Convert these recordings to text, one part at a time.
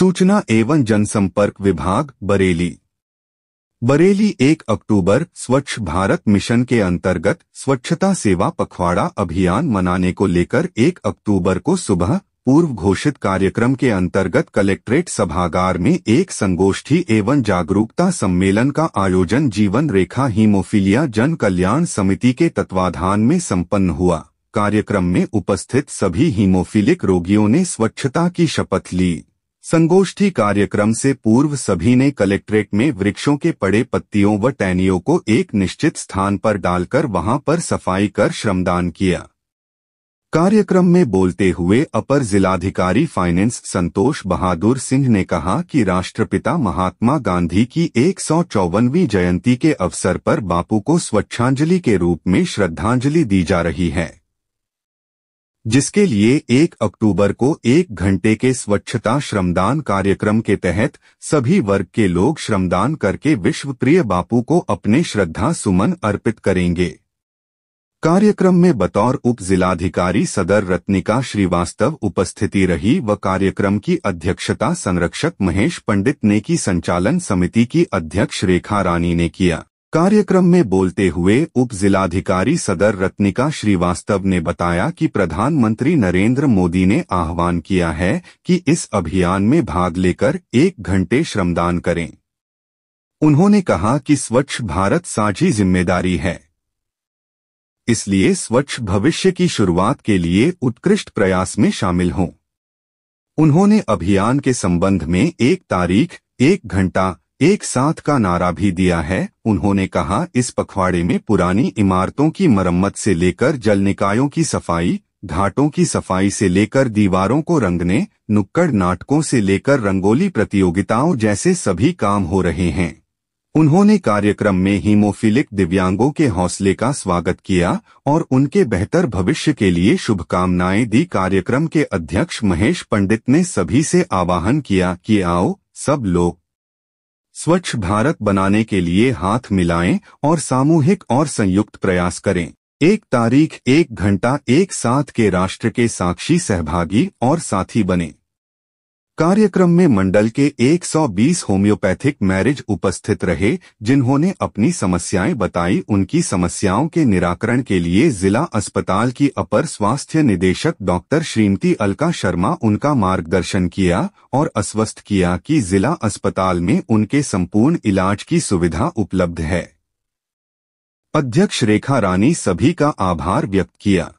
सूचना एवं जनसंपर्क विभाग बरेली बरेली 1 अक्टूबर स्वच्छ भारत मिशन के अंतर्गत स्वच्छता सेवा पखवाड़ा अभियान मनाने को लेकर 1 अक्टूबर को सुबह पूर्व घोषित कार्यक्रम के अंतर्गत कलेक्ट्रेट सभागार में एक संगोष्ठी एवं जागरूकता सम्मेलन का आयोजन जीवन रेखा हीमोफिलिया जन कल्याण समिति के तत्वाधान में सम्पन्न हुआ कार्यक्रम में उपस्थित सभी हीमोफिलिक रोगियों ने स्वच्छता की शपथ ली संगोष्ठी कार्यक्रम से पूर्व सभी ने कलेक्ट्रेट में वृक्षों के पड़े पत्तियों व टैनियों को एक निश्चित स्थान पर डालकर वहां पर सफाई कर श्रमदान किया कार्यक्रम में बोलते हुए अपर जिलाधिकारी फाइनेंस संतोष बहादुर सिंह ने कहा कि राष्ट्रपिता महात्मा गांधी की एक जयंती के अवसर पर बापू को स्वच्छांजलि के रूप में श्रद्धांजलि दी जा रही है जिसके लिए 1 अक्टूबर को एक घंटे के स्वच्छता श्रमदान कार्यक्रम के तहत सभी वर्ग के लोग श्रमदान करके विश्व प्रिय बापू को अपने श्रद्धा सुमन अर्पित करेंगे कार्यक्रम में बतौर उप जिलाधिकारी सदर रत्निका श्रीवास्तव उपस्थिति रही व कार्यक्रम की अध्यक्षता संरक्षक महेश पंडित ने की संचालन समिति की अध्यक्ष रेखा रानी ने किया कार्यक्रम में बोलते हुए उप जिलाधिकारी सदर रत्निका श्रीवास्तव ने बताया कि प्रधानमंत्री नरेंद्र मोदी ने आह्वान किया है कि इस अभियान में भाग लेकर एक घंटे श्रमदान करें उन्होंने कहा कि स्वच्छ भारत साझी जिम्मेदारी है इसलिए स्वच्छ भविष्य की शुरुआत के लिए उत्कृष्ट प्रयास में शामिल हों उन्होंने अभियान के संबंध में एक तारीख एक घंटा एक साथ का नारा भी दिया है उन्होंने कहा इस पखवाड़े में पुरानी इमारतों की मरम्मत से लेकर जल निकायों की सफाई घाटों की सफाई से लेकर दीवारों को रंगने नुक्कड़ नाटकों से लेकर रंगोली प्रतियोगिताओं जैसे सभी काम हो रहे हैं उन्होंने कार्यक्रम में हीमोफिलिक दिव्यांगों के हौसले का स्वागत किया और उनके बेहतर भविष्य के लिए शुभकामनाएं दी कार्यक्रम के अध्यक्ष महेश पंडित ने सभी से आवाहन किया कि आओ सब लोग स्वच्छ भारत बनाने के लिए हाथ मिलाएं और सामूहिक और संयुक्त प्रयास करें एक तारीख एक घंटा एक साथ के राष्ट्र के साक्षी सहभागी और साथी बने कार्यक्रम में मंडल के 120 होम्योपैथिक मैरिज उपस्थित रहे जिन्होंने अपनी समस्याएं बताई उनकी समस्याओं के निराकरण के लिए जिला अस्पताल की अपर स्वास्थ्य निदेशक डॉक्टर श्रीमती अलका शर्मा उनका मार्गदर्शन किया और अस्वस्थ किया कि जिला अस्पताल में उनके संपूर्ण इलाज की सुविधा उपलब्ध है अध्यक्ष रेखा रानी सभी का आभार व्यक्त किया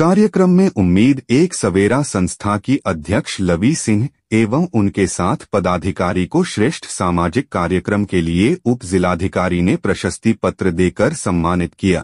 कार्यक्रम में उम्मीद एक सवेरा संस्था की अध्यक्ष लवी सिंह एवं उनके साथ पदाधिकारी को श्रेष्ठ सामाजिक कार्यक्रम के लिए उप जिलाधिकारी ने प्रशस्ति पत्र देकर सम्मानित किया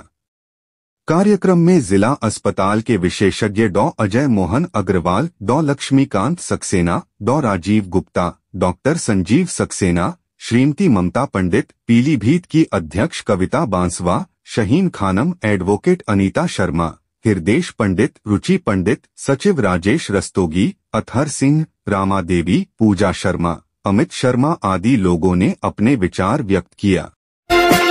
कार्यक्रम में जिला अस्पताल के विशेषज्ञ डॉ अजय मोहन अग्रवाल डॉ लक्ष्मीकांत सक्सेना डॉ राजीव गुप्ता डॉक्टर संजीव सक्सेना श्रीमती ममता पंडित पीलीभीत की अध्यक्ष कविता बांसवा शहीन खानम एडवोकेट अनीता शर्मा हिरदेश पंडित रुचि पंडित सचिव राजेश रस्तोगी अथहर सिंह रामा देवी पूजा शर्मा अमित शर्मा आदि लोगों ने अपने विचार व्यक्त किया